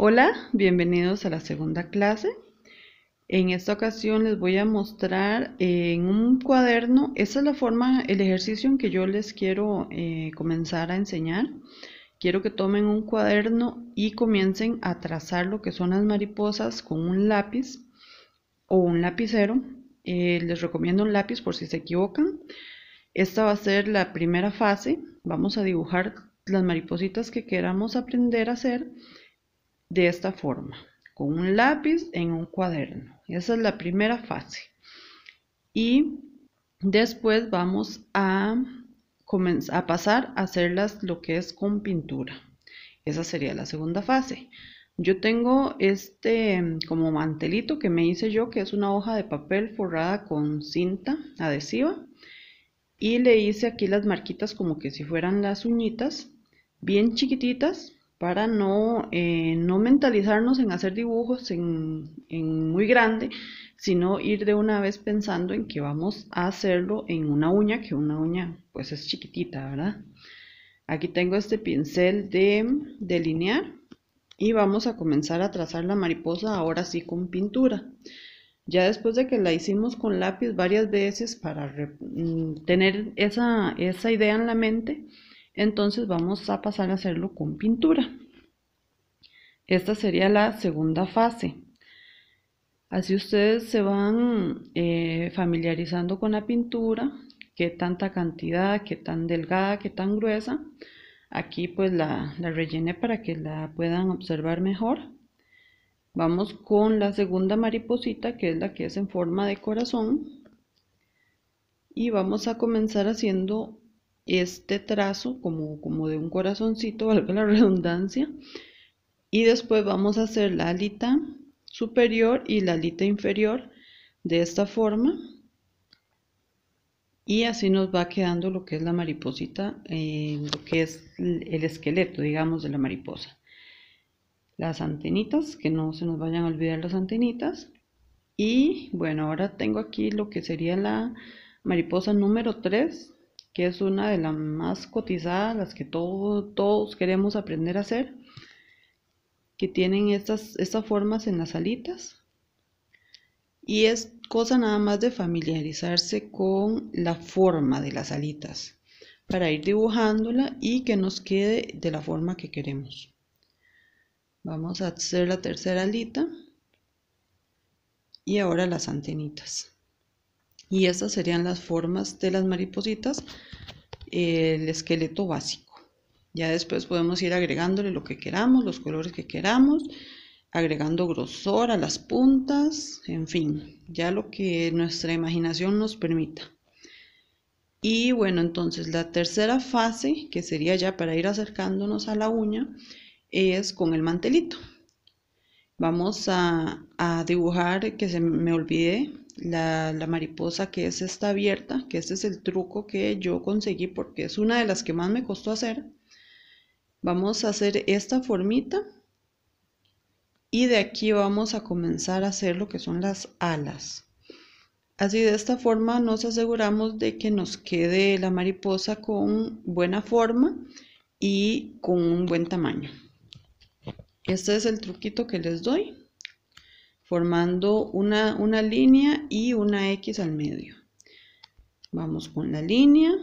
Hola, bienvenidos a la segunda clase. En esta ocasión les voy a mostrar en un cuaderno, esa es la forma, el ejercicio en que yo les quiero eh, comenzar a enseñar. Quiero que tomen un cuaderno y comiencen a trazar lo que son las mariposas con un lápiz o un lapicero. Eh, les recomiendo un lápiz por si se equivocan. Esta va a ser la primera fase. Vamos a dibujar las maripositas que queramos aprender a hacer de esta forma, con un lápiz en un cuaderno. Esa es la primera fase. Y después vamos a, a pasar a hacerlas lo que es con pintura. Esa sería la segunda fase. Yo tengo este como mantelito que me hice yo, que es una hoja de papel forrada con cinta adhesiva. Y le hice aquí las marquitas como que si fueran las uñitas, bien chiquititas, para no, eh, no mentalizarnos en hacer dibujos en, en muy grande, sino ir de una vez pensando en que vamos a hacerlo en una uña, que una uña pues es chiquitita, ¿verdad? Aquí tengo este pincel de delinear y vamos a comenzar a trazar la mariposa ahora sí con pintura. Ya después de que la hicimos con lápiz varias veces para mm, tener esa, esa idea en la mente, entonces vamos a pasar a hacerlo con pintura. Esta sería la segunda fase. Así ustedes se van eh, familiarizando con la pintura, qué tanta cantidad, qué tan delgada, qué tan gruesa. Aquí pues la, la rellené para que la puedan observar mejor. Vamos con la segunda mariposita, que es la que es en forma de corazón. Y vamos a comenzar haciendo este trazo como, como de un corazoncito, valga la redundancia, y después vamos a hacer la alita superior y la alita inferior de esta forma y así nos va quedando lo que es la mariposita, eh, lo que es el esqueleto, digamos, de la mariposa. Las antenitas, que no se nos vayan a olvidar las antenitas. Y bueno, ahora tengo aquí lo que sería la mariposa número 3, que es una de las más cotizadas, las que todos queremos aprender a hacer, que tienen estas, estas formas en las alitas. Y es cosa nada más de familiarizarse con la forma de las alitas para ir dibujándola y que nos quede de la forma que queremos. Vamos a hacer la tercera alita y ahora las antenitas. Y estas serían las formas de las maripositas, el esqueleto básico. Ya después podemos ir agregándole lo que queramos, los colores que queramos, agregando grosor a las puntas, en fin, ya lo que nuestra imaginación nos permita. Y bueno, entonces la tercera fase, que sería ya para ir acercándonos a la uña, es con el mantelito. Vamos a, a dibujar, que se me olvidé, la, mariposa que es esta abierta, que este es el truco que yo conseguí porque es una de las que más me costó hacer. Vamos a hacer esta formita y de aquí vamos a comenzar a hacer lo que son las alas. Así de esta forma nos aseguramos de que nos quede la mariposa con buena forma y con un buen tamaño. Este es el truquito que les doy formando una, línea y una X al medio. Vamos con la línea,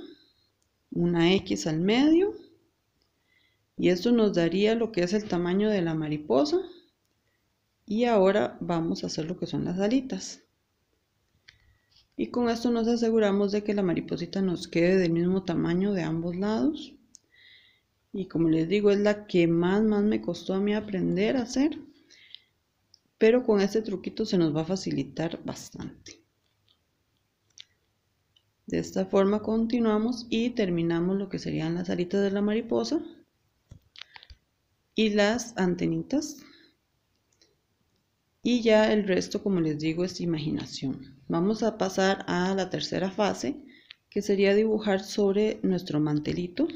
una X al medio y esto nos daría lo que es el tamaño de la mariposa y ahora vamos a hacer lo que son las alitas y con esto nos aseguramos de que la mariposita nos quede del mismo tamaño de ambos lados y como les digo es la que más más me costó a mí aprender a hacer pero con este truquito se nos va a facilitar bastante. De esta forma continuamos y terminamos lo que serían las alitas de la mariposa y las antenitas. Y ya el resto, como les digo, es imaginación. Vamos a pasar a la tercera fase, que sería dibujar sobre nuestro mantelito.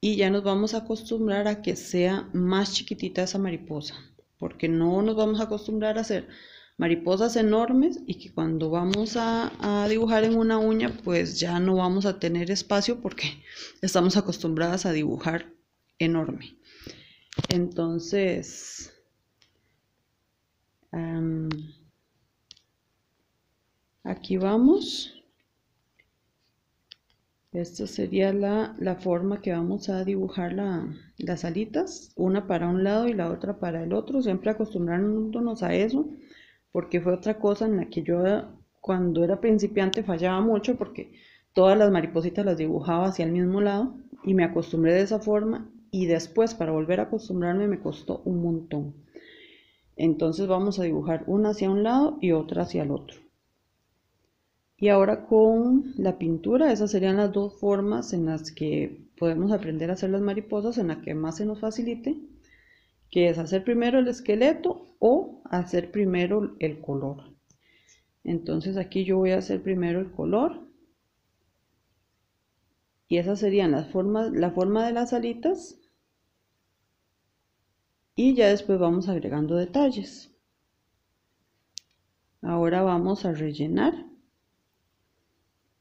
Y ya nos vamos a acostumbrar a que sea más chiquitita esa mariposa porque no nos vamos a acostumbrar a hacer mariposas enormes y que cuando vamos a, dibujar en una uña pues ya no vamos a tener espacio porque estamos acostumbradas a dibujar enorme. Entonces, aquí vamos. Esta sería la, forma que vamos a dibujar la, las alitas, una para un lado y la otra para el otro, siempre acostumbrándonos a eso, porque fue otra cosa en la que yo cuando era principiante fallaba mucho porque todas las maripositas las dibujaba hacia el mismo lado y me acostumbré de esa forma y después para volver a acostumbrarme me costó un montón. Entonces vamos a dibujar una hacia un lado y otra hacia el otro. Y ahora con la pintura, esas serían las dos formas en las que podemos aprender a hacer las mariposas, en la que más se nos facilite, que es hacer primero el esqueleto o hacer primero el color. Entonces aquí yo voy a hacer primero el color. Y esas serían las formas, la forma de las alitas. Y ya después vamos agregando detalles. Ahora vamos a rellenar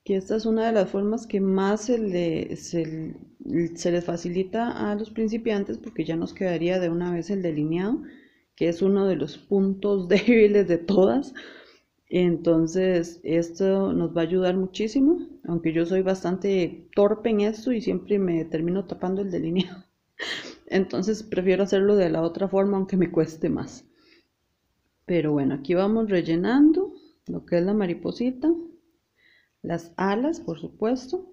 que esta es una de las formas que más se, se, les facilita a los principiantes porque ya nos quedaría de una vez el delineado, que es uno de los puntos débiles de todas. Entonces, esto nos va a ayudar muchísimo, aunque yo soy bastante torpe en esto y siempre me termino tapando el delineado. Entonces, prefiero hacerlo de la otra forma, aunque me cueste más. Pero bueno, aquí vamos rellenando lo que es la mariposita las alas, por supuesto.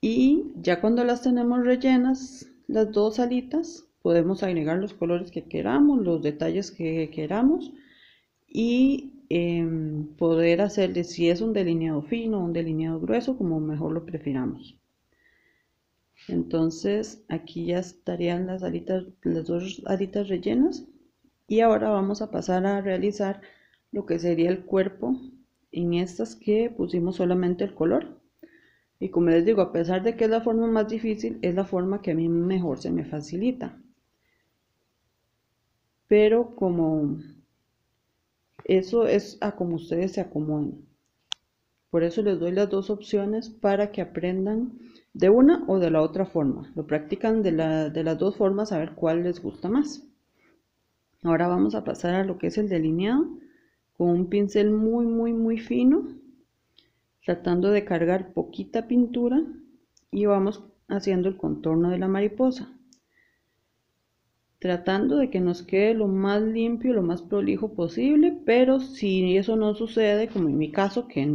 Y ya cuando las tenemos rellenas, las dos alitas, podemos agregar los colores que queramos, los detalles que queramos y em, poder hacerle si es un delineado fino o un delineado grueso, como mejor lo prefiramos. Entonces aquí ya estarían las, alitas, las dos alitas rellenas y ahora vamos a pasar a realizar lo que sería el cuerpo en estas que pusimos solamente el color. Y como les digo, a pesar de que es la forma más difícil, es la forma que a mí mejor se me facilita. Pero como eso es a como ustedes se acomoden. Por eso les doy las dos opciones para que aprendan de una o de la otra forma. Lo practican de, la, de las dos formas a ver cuál les gusta más. Ahora vamos a pasar a lo que es el delineado con un pincel muy, muy, muy fino, tratando de cargar poquita pintura y vamos haciendo el contorno de la mariposa tratando de que nos quede lo más limpio, lo más prolijo posible, pero si eso no sucede, como en mi caso, que eh,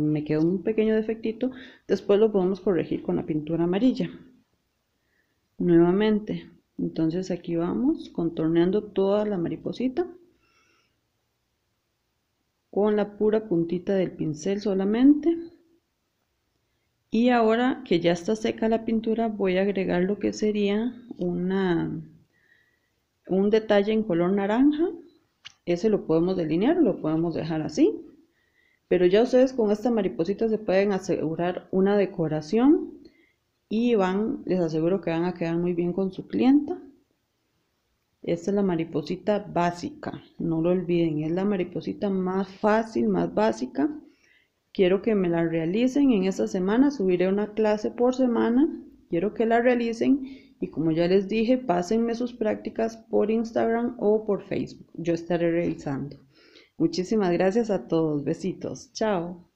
me quedó un pequeño defectito, después lo podemos corregir con la pintura amarilla. Nuevamente, entonces aquí vamos contorneando toda la mariposita con la pura puntita del pincel solamente. Y ahora que ya está seca la pintura, voy a agregar lo que sería una, un detalle en color naranja. Ese lo podemos delinear, lo podemos dejar así. Pero ya ustedes con esta mariposita se pueden asegurar una decoración y van, les aseguro que van a quedar muy bien con su clienta. Esta es la mariposita básica, no lo olviden, es la mariposita más fácil, más básica. Quiero que me la realicen en esta semana, subiré una clase por semana, quiero que la realicen y como ya les dije, pásenme sus prácticas por Instagram o por Facebook, yo estaré realizando. Muchísimas gracias a todos, besitos, chao.